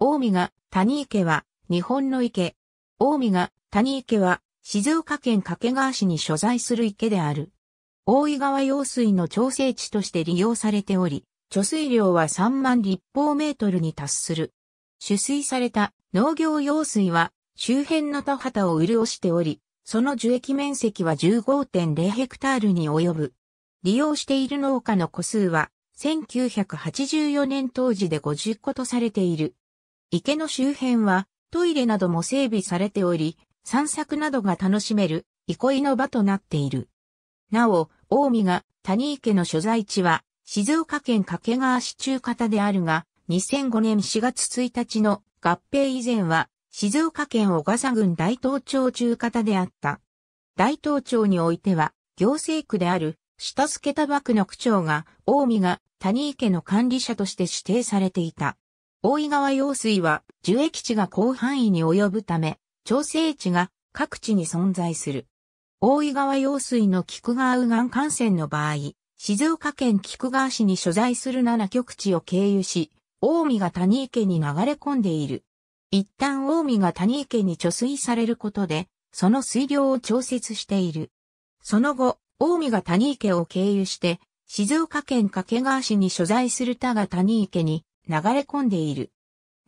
大見が谷池は日本の池。大見が谷池は静岡県掛川市に所在する池である。大井川用水の調整地として利用されており、貯水量は3万立方メートルに達する。取水された農業用水は周辺の田畑を潤しており、その樹液面積は15.0ヘクタールに及ぶ。利用している農家の個数は1984年当時で50個とされている。池の周辺はトイレなども整備されており、散策などが楽しめる憩いの場となっている。なお、近江が谷池の所在地は静岡県掛川市中方であるが、2005年4月1日の合併以前は静岡県小笠郡大東町中方であった。大東町においては行政区である下助田幕の区長が近江が谷池の管理者として指定されていた。大井川用水は樹液地が広範囲に及ぶため、調整地が各地に存在する。大井川用水の菊川右岸幹線の場合、静岡県菊川市に所在する7局地を経由し、大見が谷池に流れ込んでいる。一旦大見が谷池に貯水されることで、その水量を調節している。その後、大見が谷池を経由して、静岡県掛川市に所在する田が谷池に流れ込んでいる。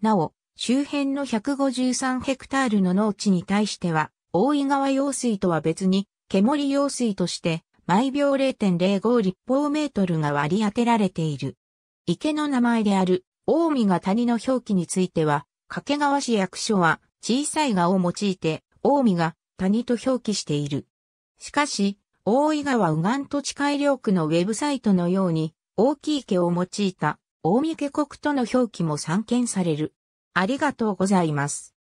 なお、周辺の153ヘクタールの農地に対しては、大井川用水とは別に、煙用水として、毎秒0.05立方メートルが割り当てられている。池の名前である、大見が谷の表記については、掛川市役所は、小さいがを用いて、大見が谷と表記している。しかし、大井川右岸土地改良区のウェブサイトのように、大きい池を用いた大見家国との表記も散見される。ありがとうございます。